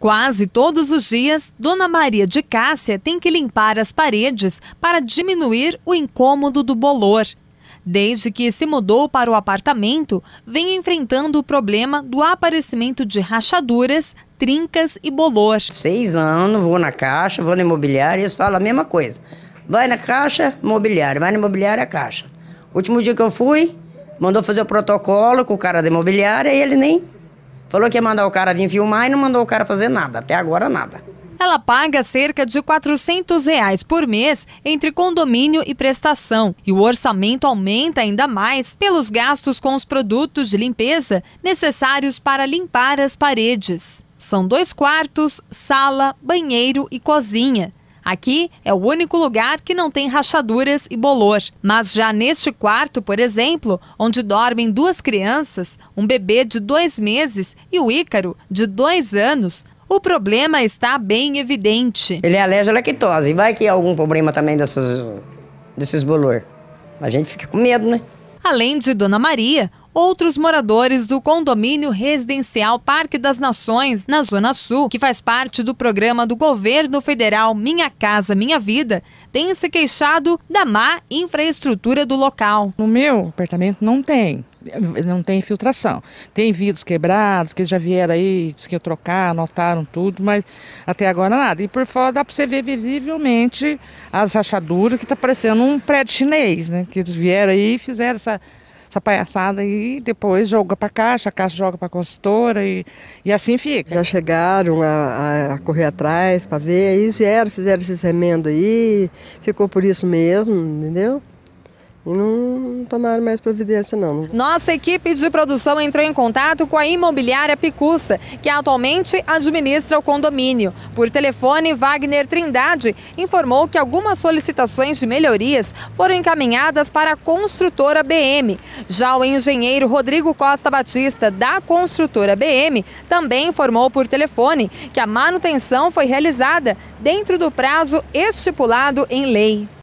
Quase todos os dias, Dona Maria de Cássia tem que limpar as paredes para diminuir o incômodo do bolor. Desde que se mudou para o apartamento, vem enfrentando o problema do aparecimento de rachaduras, trincas e bolor. Seis anos, vou na caixa, vou no imobiliário e eles falam a mesma coisa. Vai na caixa, imobiliário, vai no imobiliário, a caixa. Último dia que eu fui, mandou fazer o protocolo com o cara da imobiliária e ele nem Falou que ia mandar o cara vir filmar e não mandou o cara fazer nada. Até agora, nada. Ela paga cerca de R$ 400 reais por mês entre condomínio e prestação. E o orçamento aumenta ainda mais pelos gastos com os produtos de limpeza necessários para limpar as paredes. São dois quartos, sala, banheiro e cozinha. Aqui é o único lugar que não tem rachaduras e bolor. Mas já neste quarto, por exemplo, onde dormem duas crianças, um bebê de dois meses e o Ícaro, de dois anos, o problema está bem evidente. Ele é alérgico à lactose. Vai que há é algum problema também dessas, desses bolor. A gente fica com medo, né? Além de Dona Maria, outros moradores do condomínio residencial Parque das Nações, na Zona Sul, que faz parte do programa do governo federal Minha Casa Minha Vida, têm se queixado da má infraestrutura do local. No meu apartamento não tem. Não tem filtração. Tem vidros quebrados, que já vieram aí, disse que ia trocar, anotaram tudo, mas até agora nada. E por fora dá para você ver visivelmente as rachaduras, que está parecendo um prédio chinês, né? Que eles vieram aí e fizeram essa essa palhaçada e depois joga para a caixa, a caixa joga para a consultora e, e assim fica. Já chegaram a, a correr atrás para ver, aí vieram, fizeram esses remendos aí, ficou por isso mesmo, entendeu? e não tomaram mais providência não. Nossa equipe de produção entrou em contato com a imobiliária Picuça, que atualmente administra o condomínio. Por telefone, Wagner Trindade informou que algumas solicitações de melhorias foram encaminhadas para a construtora BM. Já o engenheiro Rodrigo Costa Batista, da construtora BM, também informou por telefone que a manutenção foi realizada dentro do prazo estipulado em lei.